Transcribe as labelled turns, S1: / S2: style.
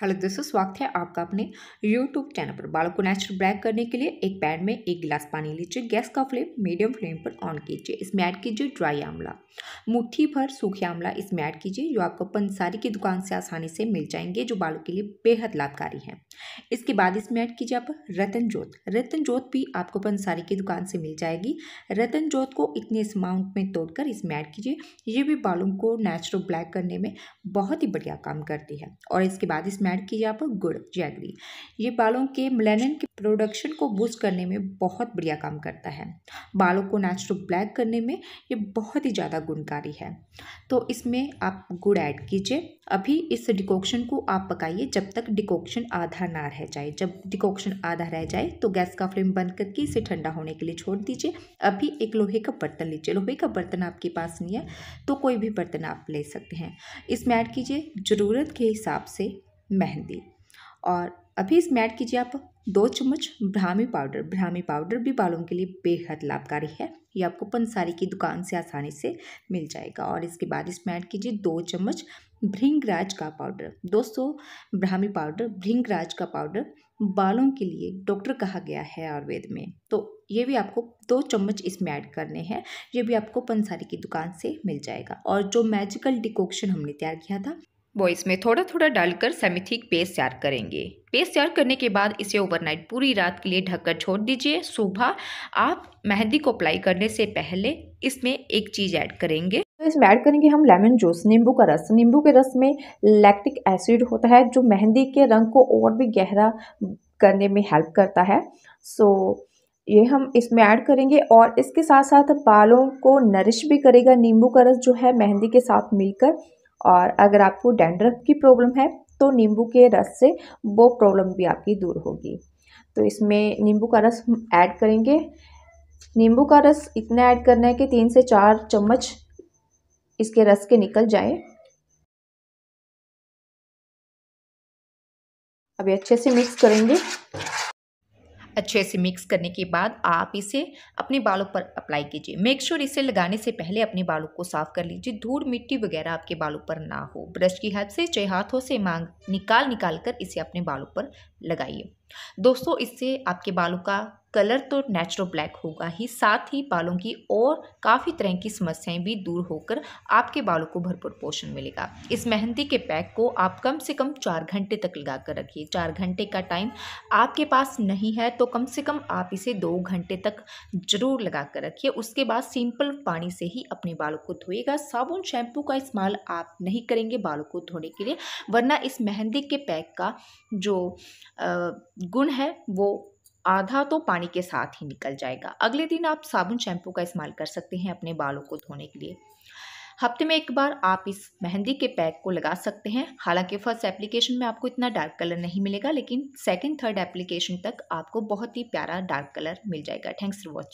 S1: hello दोस्तों स्वागत है आपका अपने यूट्यूब चैनल पर बालों को नेचुरल ब्लैक करने के लिए एक पैन में एक गिलास पानी लीजिए गैस का फ्लेम मीडियम फ्लेम पर ऑन कीजिए इसमें ऐड कीजिए ड्राई आंवला मुट्ठी भर सूखे आंवला इसमें ऐड कीजिए जो आपको पंसारी की दुकान से आसानी से मिल जाएंगे जो बालों के लिए बेहद लाभकारी हैं इसके बाद इसमें ऐड कीजिए आप रतन जोत रतन जोत भी आपको पंसारी की दुकान से मिल जाएगी रतन जोत को इतने अमाउंट में तोड़कर इसमें ऐड कीजिए ये भी बालों को नेचुरल ब्लैक करने में बहुत ही बढ़िया काम करती है और इसके बाद इसमें मैड की यहाँ पर गुड़ जैगरी ये बालों के मिलेनिन के प्रोडक्शन को बूस्ट करने में बहुत बढ़िया काम करता है बालों को नेचुरल ब्लैक करने में ये बहुत ही ज़्यादा गुणकारी है तो इसमें आप गुड़ ऐड कीजिए अभी इस डिकॉक्शन को आप पकाइए जब तक डिकॉक्शन आधा ना रह जाए जब डिकॉक्शन आधा रह जाए तो गैस का फ्लेम बंद करके इसे ठंडा होने के लिए छोड़ दीजिए अभी एक लोहे का बर्तन लीजिए लोहे का बर्तन आपके पास नहीं है तो कोई भी बर्तन आप ले सकते हैं इसमें ऐड कीजिए ज़रूरत के हिसाब से मेहंदी और अभी इसमें ऐड कीजिए आप दो चम्मच ब्राह्मी पाउडर ब्राह्मी पाउडर भी बालों के लिए बेहद लाभकारी है ये आपको पंसारी की दुकान से आसानी से मिल जाएगा और इसके बाद इसमें ऐड कीजिए दो चम्मच भृंगराज का पाउडर दोस्तों ब्राह्मी पाउडर भृंगराज का पाउडर बालों के लिए डॉक्टर कहा गया है आयुर्वेद में तो ये भी आपको दो चम्मच इसमें ऐड करने हैं ये भी आपको पंसारी की दुकान से मिल जाएगा और जो मैजिकल डिकोक्शन हमने तैयार किया था वो इसमें थोड़ा थोड़ा डालकर सेमिथिक पेस्ट तैयार करेंगे पेस्ट तैयार करने के बाद इसे ओवरनाइट पूरी रात के लिए ढककर छोड़ दीजिए सुबह आप मेहंदी को अप्लाई करने से पहले इसमें एक चीज़ ऐड करेंगे
S2: तो इसमें ऐड करेंगे हम लेमन जूस नींबू का रस नींबू के रस में लैक्टिक एसिड होता है जो मेहंदी के रंग को और भी गहरा करने में हेल्प करता है सो so, ये हम इसमें ऐड करेंगे और इसके साथ साथ बालों को नरिश भी करेगा नींबू का रस जो है मेहंदी के साथ मिलकर और अगर आपको डेंड्रफ की प्रॉब्लम है तो नींबू के रस से वो प्रॉब्लम भी आपकी दूर होगी तो इसमें नींबू का रस ऐड करेंगे नींबू का रस इतना ऐड करना है कि तीन से चार चम्मच
S1: इसके रस के निकल जाए अभी अच्छे से मिक्स करेंगे अच्छे से मिक्स करने के बाद आप इसे अपने बालों पर अप्लाई कीजिए मेक श्योर इसे लगाने से पहले अपने बालों को साफ कर लीजिए धूल मिट्टी वगैरह आपके बालों पर ना हो ब्रश की हेल्प से चाहे हाथों से मांग निकाल निकाल कर इसे अपने बालों पर लगाइए दोस्तों इससे आपके बालों का कलर तो नेचुरल ब्लैक होगा ही साथ ही बालों की और काफ़ी तरह की समस्याएं भी दूर होकर आपके बालों को भरपूर पोषण मिलेगा इस मेहंदी के पैक को आप कम से कम चार घंटे तक लगा कर रखिए चार घंटे का टाइम आपके पास नहीं है तो कम से कम आप इसे दो घंटे तक ज़रूर लगा कर रखिए उसके बाद सिंपल पानी से ही अपने बालों को धोएगा साबुन शैम्पू का इस्तेमाल आप नहीं करेंगे बालों को धोने के लिए वरना इस मेहंदी के पैक का जो गुण है वो आधा तो पानी के साथ ही निकल जाएगा अगले दिन आप साबुन शैम्पू का इस्तेमाल कर सकते हैं अपने बालों को धोने के लिए हफ्ते में एक बार आप इस मेहंदी के पैक को लगा सकते हैं हालांकि फर्स्ट एप्लीकेशन में आपको इतना डार्क कलर नहीं मिलेगा लेकिन सेकंड थर्ड एप्लीकेशन तक आपको बहुत ही प्यारा डार्क कलर मिल जाएगा थैंक्स फॉर वॉचिंग